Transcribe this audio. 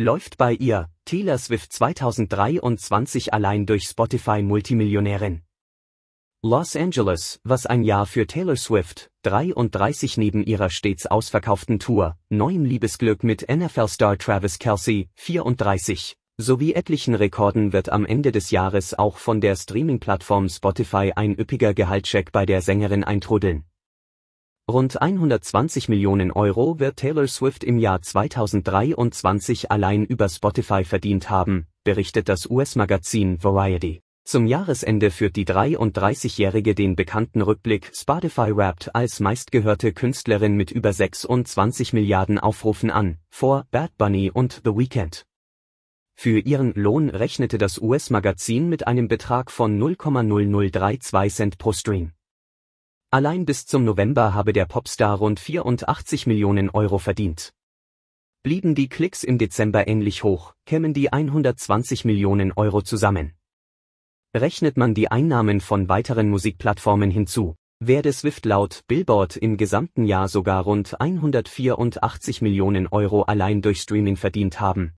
Läuft bei ihr, Taylor Swift 2023 allein durch Spotify Multimillionärin. Los Angeles, was ein Jahr für Taylor Swift, 33 neben ihrer stets ausverkauften Tour, neuem Liebesglück mit NFL-Star Travis Kelsey, 34, sowie etlichen Rekorden wird am Ende des Jahres auch von der Streaming-Plattform Spotify ein üppiger Gehaltscheck bei der Sängerin eintrudeln. Rund 120 Millionen Euro wird Taylor Swift im Jahr 2023 allein über Spotify verdient haben, berichtet das US-Magazin Variety. Zum Jahresende führt die 33-Jährige den bekannten Rückblick Spotify Wrapped als meistgehörte Künstlerin mit über 26 Milliarden Aufrufen an, vor Bad Bunny und The Weeknd. Für ihren Lohn rechnete das US-Magazin mit einem Betrag von 0,0032 Cent pro Stream. Allein bis zum November habe der Popstar rund 84 Millionen Euro verdient. Blieben die Klicks im Dezember ähnlich hoch, kämen die 120 Millionen Euro zusammen. Rechnet man die Einnahmen von weiteren Musikplattformen hinzu, werde Swift laut Billboard im gesamten Jahr sogar rund 184 Millionen Euro allein durch Streaming verdient haben,